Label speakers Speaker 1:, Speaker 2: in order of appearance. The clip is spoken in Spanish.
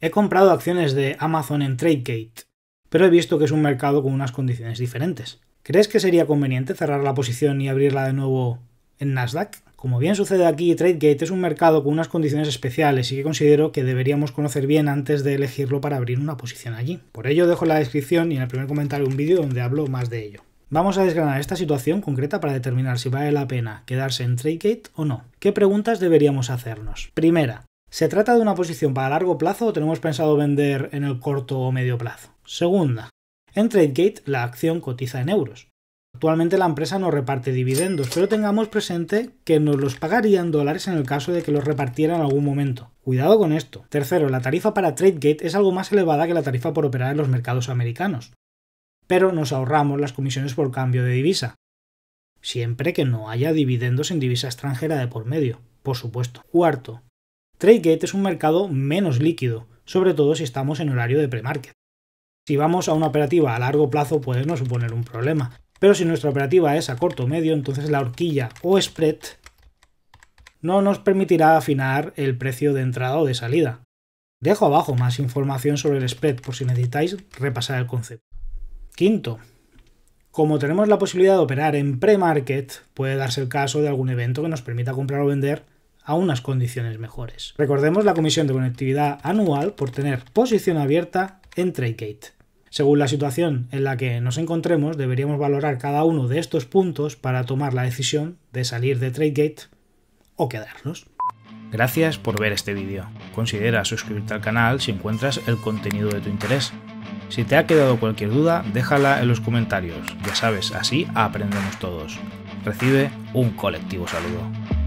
Speaker 1: He comprado acciones de Amazon en TradeGate, pero he visto que es un mercado con unas condiciones diferentes. ¿Crees que sería conveniente cerrar la posición y abrirla de nuevo en Nasdaq? Como bien sucede aquí, TradeGate es un mercado con unas condiciones especiales y que considero que deberíamos conocer bien antes de elegirlo para abrir una posición allí. Por ello dejo en la descripción y en el primer comentario un vídeo donde hablo más de ello. Vamos a desgranar esta situación concreta para determinar si vale la pena quedarse en TradeGate o no. ¿Qué preguntas deberíamos hacernos? Primera, ¿Se trata de una posición para largo plazo o tenemos pensado vender en el corto o medio plazo? Segunda, en TradeGate la acción cotiza en euros. Actualmente la empresa no reparte dividendos, pero tengamos presente que nos los pagarían dólares en el caso de que los repartiera en algún momento. Cuidado con esto. Tercero, la tarifa para TradeGate es algo más elevada que la tarifa por operar en los mercados americanos. Pero nos ahorramos las comisiones por cambio de divisa. Siempre que no haya dividendos en divisa extranjera de por medio, por supuesto. Cuarto, TradeGate es un mercado menos líquido, sobre todo si estamos en horario de pre-market. Si vamos a una operativa a largo plazo puede no suponer un problema, pero si nuestra operativa es a corto o medio, entonces la horquilla o spread no nos permitirá afinar el precio de entrada o de salida. Dejo abajo más información sobre el spread por si necesitáis repasar el concepto. Quinto, como tenemos la posibilidad de operar en pre-market, puede darse el caso de algún evento que nos permita comprar o vender a unas condiciones mejores. Recordemos la comisión de conectividad anual por tener posición abierta en Tradegate. Según la situación en la que nos encontremos, deberíamos valorar cada uno de estos puntos para tomar la decisión de salir de Tradegate o quedarnos.
Speaker 2: Gracias por ver este vídeo. Considera suscribirte al canal si encuentras el contenido de tu interés. Si te ha quedado cualquier duda, déjala en los comentarios. Ya sabes, así aprendemos todos. Recibe un colectivo saludo.